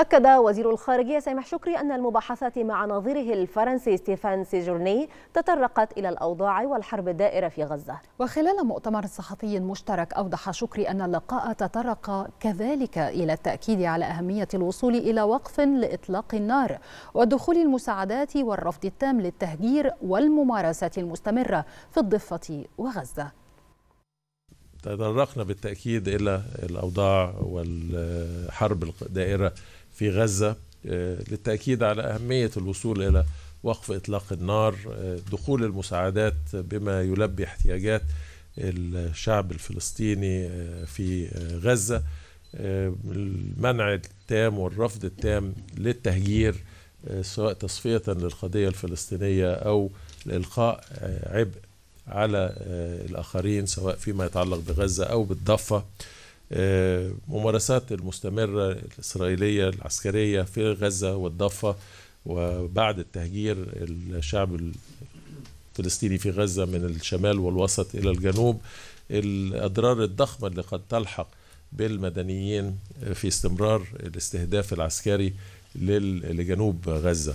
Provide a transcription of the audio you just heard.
أكد وزير الخارجية سامح شكري أن المباحثات مع نظيره الفرنسي ستيفان سيجورني تطرقت إلى الأوضاع والحرب الدائرة في غزة وخلال مؤتمر صحفي مشترك أوضح شكري أن اللقاء تطرق كذلك إلى التأكيد على أهمية الوصول إلى وقف لإطلاق النار ودخول المساعدات والرفض التام للتهجير والممارسات المستمرة في الضفة وغزة تطرقنا بالتأكيد إلى الأوضاع والحرب الدائرة في غزة آه، للتأكيد على أهمية الوصول إلى وقف إطلاق النار آه، دخول المساعدات بما يلبي احتياجات الشعب الفلسطيني آه، في غزة المنع التام والرفض التام للتهجير سواء تصفية للقضية الفلسطينية أو لإلقاء عبء على آه، الآخرين سواء فيما يتعلق بغزة أو بالضفة آه، ممارسات المستمرة الإسرائيلية العسكرية في غزة والضفة وبعد التهجير الشعب الفلسطيني في غزة من الشمال والوسط إلى الجنوب الأضرار الضخمة اللي قد تلحق بالمدنيين في استمرار الاستهداف العسكري لجنوب غزة